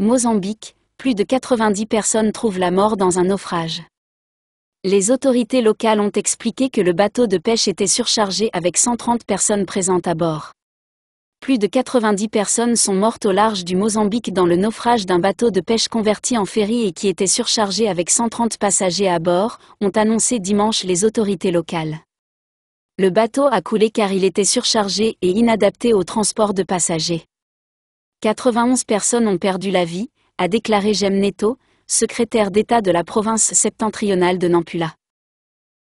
Mozambique, plus de 90 personnes trouvent la mort dans un naufrage. Les autorités locales ont expliqué que le bateau de pêche était surchargé avec 130 personnes présentes à bord. Plus de 90 personnes sont mortes au large du Mozambique dans le naufrage d'un bateau de pêche converti en ferry et qui était surchargé avec 130 passagers à bord, ont annoncé dimanche les autorités locales. Le bateau a coulé car il était surchargé et inadapté au transport de passagers. 91 personnes ont perdu la vie, a déclaré Jem Neto, secrétaire d'État de la province septentrionale de Nampula.